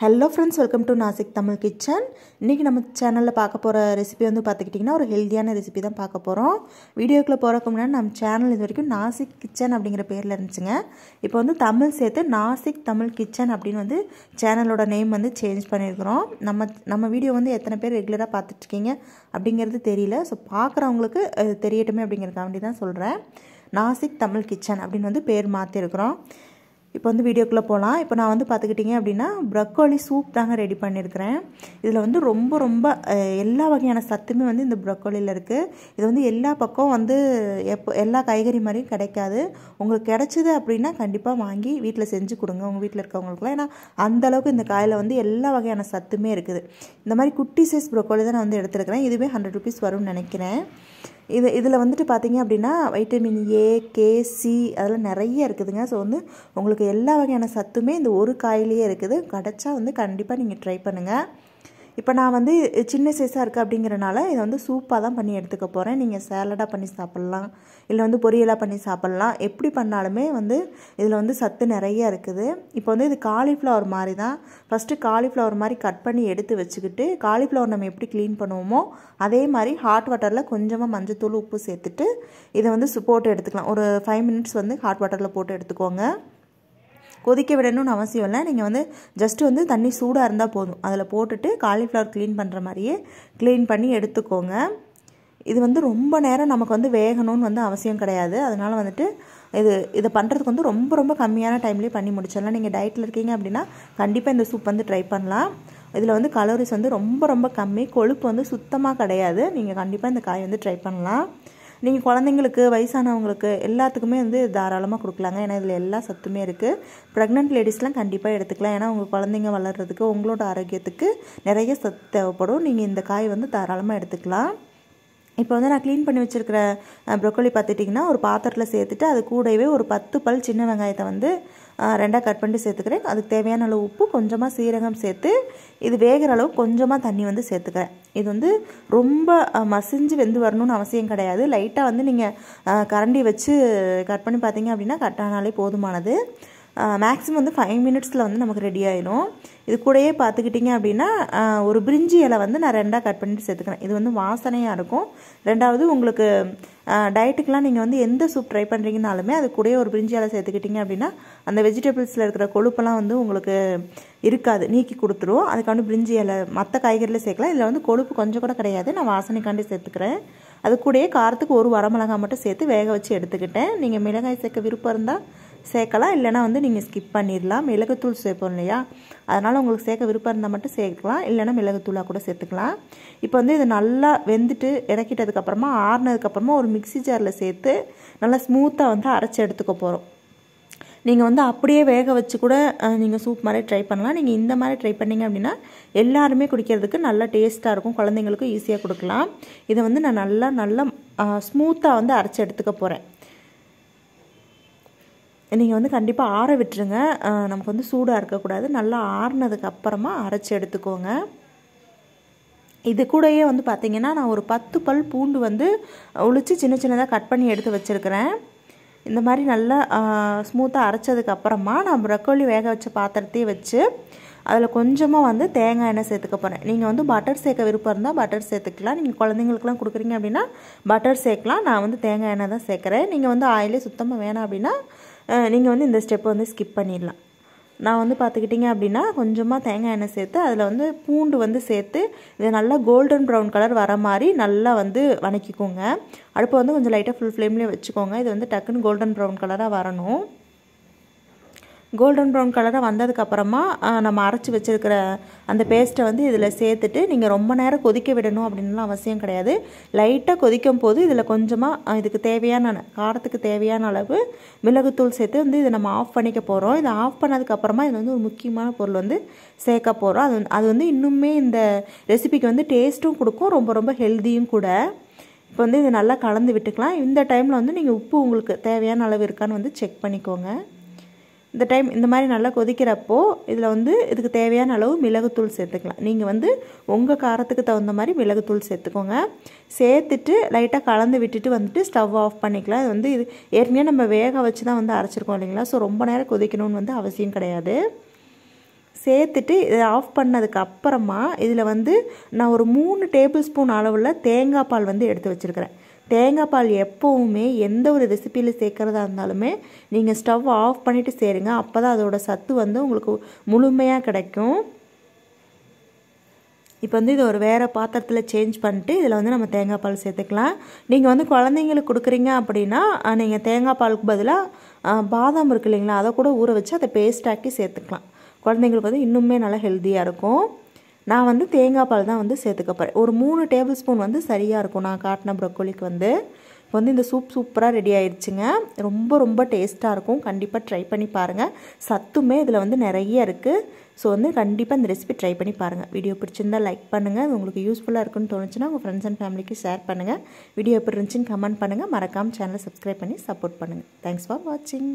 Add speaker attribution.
Speaker 1: hello friends welcome to Nasik Tamil kitchen இன்றைக்கி நம்ம சேனலில் பார்க்க போகிற ரெசிபி வந்து பார்த்துக்கிட்டிங்கன்னா ஒரு ஹெல்த்தியான ரெசிபி தான் பார்க்க போகிறோம் வீடியோக்குள்ளே போகிறக்கு முன்னாடி நம்ம சேனல் இது வரைக்கும் நாசிக் கிச்சன் அப்படிங்கிற பேரில் இருந்துச்சுங்க இப்போ வந்து தமிழ் சேர்த்து நாசிக் தமிழ் கிச்சன் அப்படின்னு வந்து சேனலோட நேம் வந்து சேஞ்ச் பண்ணியிருக்கிறோம் நம்ம நம்ம வீடியோ வந்து எத்தனை பேர் ரெகுலராக பார்த்துட்ருக்கீங்க அப்படிங்கிறது தெரியல ஸோ பார்க்குறவங்களுக்கு தெரியட்டுமே அப்படிங்கிறக்காண்டி தான் சொல்கிறேன் நாசிக் தமிழ் கிச்சன் அப்படின்னு வந்து பேர் மாற்றிருக்கிறோம் இப்போ வந்து வீடியோக்குள்ளே போகலாம் இப்போ நான் வந்து பார்த்துக்கிட்டிங்க அப்படின்னா ப்ரக்கோலி சூப் தாங்க ரெடி பண்ணியிருக்கிறேன் இதில் வந்து ரொம்ப ரொம்ப எல்லா வகையான சத்துமே வந்து இந்த ப்ரக்கோலியில் இருக்குது இது வந்து எல்லா பக்கம் வந்து எப்போ எல்லா காய்கறி மாதிரியும் கிடைக்காது உங்களுக்கு கிடைச்சிது அப்படின்னா கண்டிப்பாக வாங்கி வீட்டில் செஞ்சு கொடுங்க உங்கள் வீட்டில் இருக்கவங்களுக்குலாம் ஏன்னா அந்தளவுக்கு இந்த காயில் வந்து எல்லா வகையான சத்துமே இருக்குது இந்த மாதிரி குட்டி சைஸ் ப்ரக்கோலி தான் நான் வந்து எடுத்துருக்கிறேன் இதுவே ஹண்ட்ரட் ருபீஸ் வரும்னு நினைக்கிறேன் இது இதில் வந்துட்டு பார்த்திங்க அப்படின்னா வைட்டமின் ஏ கே சி அதெல்லாம் நிறைய இருக்குதுங்க ஸோ வந்து உங்களுக்கு எல்லா வகையான சத்துமே இந்த ஒரு காயிலேயே இருக்குது கிடச்சா வந்து கண்டிப்பாக நீங்கள் ட்ரை பண்ணுங்கள் இப்போ நான் வந்து சின்ன சைஸாக இருக்குது அப்படிங்கிறனால இதை வந்து சூப்பாக தான் பண்ணி எடுத்துக்க போகிறேன் நீங்கள் சேலடாக பண்ணி சாப்பிட்லாம் இல்லை வந்து பொரியலாக பண்ணி சாப்பிட்லாம் எப்படி பண்ணாலுமே வந்து இதில் வந்து சத்து நிறைய இருக்குது இப்போ வந்து இது காலிஃப்ளவர் மாதிரி தான் ஃபஸ்ட்டு காலிஃப்ளவர் மாதிரி கட் பண்ணி எடுத்து வச்சுக்கிட்டு காலிஃப்ளவர் நம்ம எப்படி க்ளீன் பண்ணுவோமோ அதே மாதிரி ஹாட் வாட்டரில் கொஞ்சமாக மஞ்சத்தூள் உப்பு சேர்த்துட்டு இதை வந்து போட்டு எடுத்துக்கலாம் ஒரு ஃபைவ் மினிட்ஸ் வந்து ஹாட் வாட்டரில் போட்டு எடுத்துக்கோங்க கொதிக்க விடணும்னு அவசியம் இல்லை நீங்கள் வந்து ஜஸ்ட்டு வந்து தண்ணி சூடாக இருந்தால் போதும் அதில் போட்டுட்டு காலிஃப்ளவர் க்ளீன் பண்ணுற மாதிரியே க்ளீன் பண்ணி எடுத்துக்கோங்க இது வந்து ரொம்ப நேரம் நமக்கு வந்து வேகணும்னு வந்து அவசியம் கிடையாது அதனால் வந்துட்டு இது இதை பண்ணுறதுக்கு வந்து ரொம்ப ரொம்ப கம்மியான டைம்லேயே பண்ணி முடிச்சிடலாம் நீங்கள் டயட்டில் இருக்கீங்க அப்படின்னா கண்டிப்பாக இந்த சூப் வந்து ட்ரை பண்ணலாம் இதில் வந்து கலோரிஸ் வந்து ரொம்ப ரொம்ப கம்மி கொழுப்பு வந்து சுத்தமாக கிடையாது நீங்கள் கண்டிப்பாக இந்த காய் வந்து ட்ரை பண்ணலாம் நீங்கள் குழந்தைங்களுக்கு வயசானவங்களுக்கு எல்லாத்துக்குமே வந்து தாராளமாக கொடுக்கலாங்க ஏன்னா இதில் எல்லா சத்துமே இருக்குது ப்ரெக்னென்ட் லேடிஸ்லாம் கண்டிப்பாக எடுத்துக்கலாம் ஏன்னா உங்கள் குழந்தைங்க வளர்கிறதுக்கு உங்களோட ஆரோக்கியத்துக்கு நிறைய சத்து தேவைப்படும் நீங்கள் இந்த காய் வந்து தாராளமாக எடுத்துக்கலாம் இப்போ வந்து நான் க்ளீன் பண்ணி வச்சுருக்கிற ப்ரொக்கோலி பார்த்துட்டிங்கன்னா ஒரு பாத்திரத்தில் சேர்த்துட்டு அது கூடவே ஒரு பத்து பல் சின்ன வெங்காயத்தை வந்து ரெண்டாக கட் பண்ணி சேர்த்துக்கிறேன் அதுக்கு தேவையான அளவு உப்பு கொஞ்சமாக சீரகம் சேர்த்து இது வேகிற அளவு கொஞ்சமாக தண்ணி வந்து சேர்த்துக்கிறேன் இது வந்து ரொம்ப மசிஞ்சு வெந்து வரணும்னு அவசியம் கிடையாது லைட்டாக வந்து நீங்கள் கரண்டி வச்சு கட் பண்ணி பார்த்தீங்க அப்படின்னா கட் ஆனாலே போதுமானது மேக்ஸிமம் வந்து ஃபைவ் மினிட்ஸில் வந்து நமக்கு ரெடி ஆயிடும் இது கூடயே பார்த்துக்கிட்டிங்க அப்படின்னா ஒரு பிரிஞ்சி இலை வந்து நான் ரெண்டாக கட் பண்ணிட்டு சேர்த்துக்கிறேன் இது வந்து வாசனையாக இருக்கும் ரெண்டாவது உங்களுக்கு டயட்டுக்கெலாம் நீங்கள் வந்து எந்த சூப் ட்ரை பண்ணுறீங்கனாலுமே அது கூட ஒரு பிரிஞ்சியால் சேர்த்துக்கிட்டிங்க அப்படின்னா அந்த வெஜிடபிள்ஸில் இருக்கிற கொழுப்பெல்லாம் வந்து உங்களுக்கு இருக்காது நீக்கி கொடுத்துரும் அதுக்காண்டி பிரிஞ்சி இலை மற்ற காய்கறியில் சேர்க்கலாம் இதில் வந்து கொழுப்பு கொஞ்சம் கூட கிடையாது நான் வாசனைக்காண்டி சேர்த்துக்கிறேன் அது கூடயே காரத்துக்கு ஒரு வரமிளகாய் மட்டும் சேர்த்து வேக வச்சு எடுத்துக்கிட்டேன் நீங்கள் மிளகாய் சேர்க்க விருப்பம் இருந்தால் சேர்க்கலாம் இல்லைனா வந்து நீங்கள் ஸ்கிப் பண்ணிடலாம் மிளகுத்தூள் சேர்ப்போம் இல்லையா அதனால் உங்களுக்கு சேர்க்க விருப்பம் இருந்தால் மட்டும் சேர்க்கலாம் இல்லைனா மிளகுத்தூளாக கூட சேர்த்துக்கலாம் இப்போ வந்து இது நல்லா வெந்துட்டு இறக்கிட்டதுக்கப்புறமா ஆறுனதுக்கப்புறமா ஒரு மிக்சி ஜாரில் சேர்த்து நல்லா ஸ்மூத்தாக வந்து அரைச்சி எடுத்துக்க போகிறோம் நீங்கள் வந்து அப்படியே வேக வச்சு கூட நீங்கள் சூப் மாதிரி ட்ரை பண்ணலாம் நீங்கள் இந்த மாதிரி ட்ரை பண்ணிங்க அப்படின்னா எல்லாருமே குடிக்கிறதுக்கு நல்லா டேஸ்ட்டாக இருக்கும் குழந்தைங்களுக்கும் ஈஸியாக கொடுக்கலாம் இதை வந்து நான் நல்லா நல்லா ஸ்மூத்தாக வந்து அரைச்சி எடுத்துக்க போகிறேன் நீங்கள் வந்து கண்டிப்பாக ஆற விட்டுருங்க நமக்கு வந்து சூடாக இருக்கக்கூடாது நல்லா ஆறுனதுக்கு அப்புறமா அரைச்சி எடுத்துக்கோங்க இது கூடயே வந்து பார்த்தீங்கன்னா நான் ஒரு பத்து பல் பூண்டு வந்து ஒழிச்சு சின்ன சின்னதாக கட் பண்ணி எடுத்து வச்சுருக்கிறேன் இந்த மாதிரி நல்லா ஸ்மூத்தாக அரைச்சதுக்கு அப்புறமா நான் ப்ரக்கோலி வேக வச்ச பாத்திரத்தையே வச்சு அதில் கொஞ்சமாக வந்து தேங்காய் எண்ணெய் சேர்த்துக்க போகிறேன் நீங்கள் வந்து பட்டர் சேர்க்க விருப்பம் இருந்தால் பட்டர் சேர்த்துக்கலாம் நீங்கள் குழந்தைங்களுக்குலாம் கொடுக்குறீங்க அப்படின்னா பட்டர் சேர்க்கலாம் நான் வந்து தேங்காய் எண்ணெய் தான் சேர்க்குறேன் நீங்கள் வந்து ஆயிலே சுத்தமாக வேணாம் அப்படின்னா நீங்கள் வந்து இந்த ஸ்டெப்பை வந்து ஸ்கிப் பண்ணிடலாம் நான் வந்து பார்த்துக்கிட்டிங்க அப்படின்னா கொஞ்சமாக தேங்காய் எண்ணெய் சேர்த்து அதில் வந்து பூண்டு வந்து சேர்த்து இதை நல்லா கோல்டன் ப்ரௌன் கலர் வர மாதிரி நல்லா வந்து வணக்கிக்கோங்க அடுப்பை வந்து கொஞ்சம் லைட்டாக ஃபுல் ஃப்ளேம்லேயே வச்சுக்கோங்க இது வந்து டக்குன்னு கோல்டன் ப்ரௌன் கலராக வரணும் கோல்டன் ப்ரௌன் கலராக வந்ததுக்கப்புறமா நம்ம அரைச்சி வச்சுருக்கிற அந்த பேஸ்ட்டை வந்து இதில் சேர்த்துட்டு நீங்கள் ரொம்ப நேரம் கொதிக்க விடணும் அப்படின்லாம் அவசியம் கிடையாது லைட்டாக கொதிக்கும் போது இதில் கொஞ்சமாக இதுக்கு தேவையான காரத்துக்கு தேவையான அளவு மிளகுத்தூள் சேர்த்து வந்து இதை நம்ம ஆஃப் பண்ணிக்க போகிறோம் இதை ஆஃப் பண்ணதுக்கப்புறமா இது வந்து ஒரு முக்கியமான பொருள் வந்து சேர்க்க போகிறோம் அது அது வந்து இன்னுமே இந்த ரெசிபிக்கு வந்து டேஸ்ட்டும் கொடுக்கும் ரொம்ப ரொம்ப ஹெல்த்தியும் கூட இப்போ வந்து இது நல்லா கலந்து விட்டுக்கலாம் இந்த டைமில் வந்து நீங்கள் உப்பு உங்களுக்கு தேவையான அளவு இருக்கான்னு வந்து செக் பண்ணிக்கோங்க இந்த டைம் இந்த மாதிரி நல்லா கொதிக்கிறப்போ இதில் வந்து இதுக்கு தேவையான அளவு மிளகுத்தூள் சேர்த்துக்கலாம் நீங்கள் வந்து உங்கள் காரத்துக்கு தகுந்த மாதிரி மிளகுத்தூள் சேர்த்துக்கோங்க சேர்த்துட்டு லைட்டாக கலந்து விட்டுட்டு வந்துட்டு ஸ்டவ் ஆஃப் பண்ணிக்கலாம் இது வந்து இது ஏற்கனவே நம்ம வேக வச்சு தான் வந்து அரைச்சிருக்கோம் இல்லைங்களா ஸோ ரொம்ப நேரம் கொதிக்கணும்னு வந்து அவசியம் கிடையாது சேர்த்துட்டு இதை ஆஃப் பண்ணதுக்கு அப்புறமா இதில் வந்து நான் ஒரு மூணு டேபிள் ஸ்பூன் அளவில் தேங்காய் பால் வந்து எடுத்து வச்சுருக்கிறேன் தேங்காய் பால் எப்போவுமே எந்த ஒரு ரெசிப்பியில் சேர்க்குறதா இருந்தாலுமே நீங்கள் ஸ்டவ் ஆஃப் பண்ணிவிட்டு சேருங்க அப்போ தான் அதோடய சத்து வந்து உங்களுக்கு முழுமையாக கிடைக்கும் இப்போ வந்து இது ஒரு வேறு பாத்திரத்தில் சேஞ்ச் பண்ணிட்டு இதில் வந்து நம்ம தேங்காய் பால் சேர்த்துக்கலாம் நீங்கள் வந்து குழந்தைங்களுக்கு கொடுக்குறீங்க அப்படின்னா நீங்கள் தேங்காய் பாலுக்கு பதிலாக பாதாம் இருக்கு இல்லைங்களா அதை கூட ஊற வச்சு அதை பேஸ்டாக்கி சேர்த்துக்கலாம் குழந்தைங்களுக்கு வந்து இன்னுமே நல்லா ஹெல்த்தியாக இருக்கும் நான் வந்து தேங்காய் பால் தான் வந்து சேர்த்துக்க போகிறேன் ஒரு மூணு டேபிள் ஸ்பூன் வந்து சரியாக இருக்கும் நான் காட்டின ப்ரொக்கோலிக்கு வந்து இப்போ வந்து இந்த சூப் சூப்பராக ரெடி ஆயிடுச்சுங்க ரொம்ப ரொம்ப டேஸ்ட்டாக இருக்கும் கண்டிப்பாக ட்ரை பண்ணி பாருங்கள் சத்துமே இதில் வந்து நிறைய இருக்குது ஸோ வந்து கண்டிப்பாக இந்த ரெசிபி ட்ரை பண்ணி பாருங்கள் வீடியோ பிடிச்சிருந்தால் லைக் பண்ணுங்கள் உங்களுக்கு யூஸ்ஃபுல்லாக இருக்குன்னு தோணுச்சுன்னா உங்கள் ஃப்ரெண்ட்ஸ் அண்ட் ஃபேமிலிக்கு ஷேர் பண்ணுங்கள் வீடியோ எப்படி இருந்துச்சுன்னு கமெண்ட் பண்ணுங்கள் மறக்காமல் சேனலை சப்ஸ்கிரைப் பண்ணி சப்போர்ட் பண்ணுங்கள் தேங்க்ஸ் ஃபார் வாட்சிங்